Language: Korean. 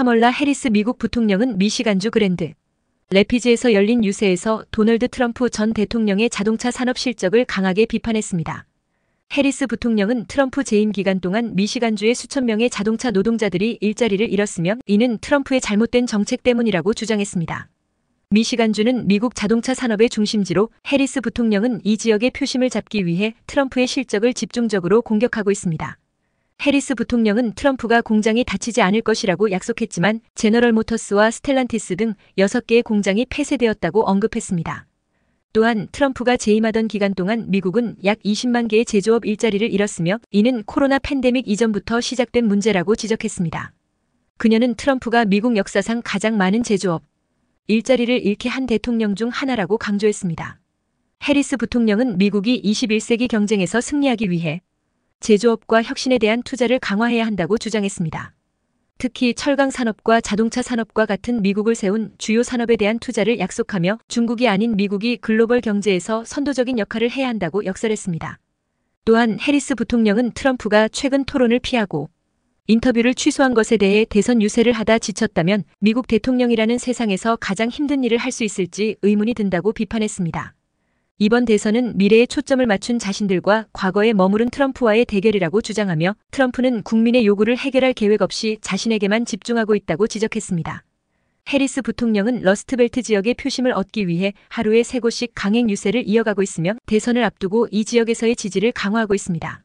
카멀라 해리스 미국 부통령은 미시간주 그랜드 레피지에서 열린 유세에서 도널드 트럼프 전 대통령의 자동차 산업 실적을 강하게 비판했습니다. 해리스 부통령은 트럼프 재임 기간 동안 미시간주의 수천 명의 자동차 노동자들이 일자리를 잃었으며 이는 트럼프의 잘못된 정책 때문이라고 주장했습니다. 미시간주는 미국 자동차 산업의 중심지로 해리스 부통령은 이 지역의 표심을 잡기 위해 트럼프의 실적을 집중적으로 공격하고 있습니다. 해리스 부통령은 트럼프가 공장이 닫히지 않을 것이라고 약속했지만 제너럴 모터스와 스텔란티스 등 6개의 공장이 폐쇄되었다고 언급했습니다. 또한 트럼프가 재임하던 기간 동안 미국은 약 20만 개의 제조업 일자리를 잃었으며 이는 코로나 팬데믹 이전부터 시작된 문제라고 지적했습니다. 그녀는 트럼프가 미국 역사상 가장 많은 제조업 일자리를 잃게 한 대통령 중 하나라고 강조했습니다. 해리스 부통령은 미국이 21세기 경쟁에서 승리하기 위해 제조업과 혁신에 대한 투자를 강화해야 한다고 주장했습니다. 특히 철강 산업과 자동차 산업과 같은 미국을 세운 주요 산업에 대한 투자를 약속하며 중국이 아닌 미국이 글로벌 경제에서 선도적인 역할을 해야 한다고 역설했습니다. 또한 해리스 부통령은 트럼프가 최근 토론을 피하고 인터뷰를 취소한 것에 대해 대선 유세를 하다 지쳤다면 미국 대통령이라는 세상에서 가장 힘든 일을 할 수 있을지 의문이 든다고 비판했습니다. 이번 대선은 미래에 초점을 맞춘 자신들과 과거에 머무른 트럼프와의 대결이라고 주장하며 트럼프는 국민의 요구를 해결할 계획 없이 자신에게만 집중하고 있다고 지적했습니다. 해리스 부통령은 러스트벨트 지역의 표심을 얻기 위해 하루에 세곳씩 강행 유세를 이어가고 있으며 대선을 앞두고 이 지역에서의 지지를 강화하고 있습니다.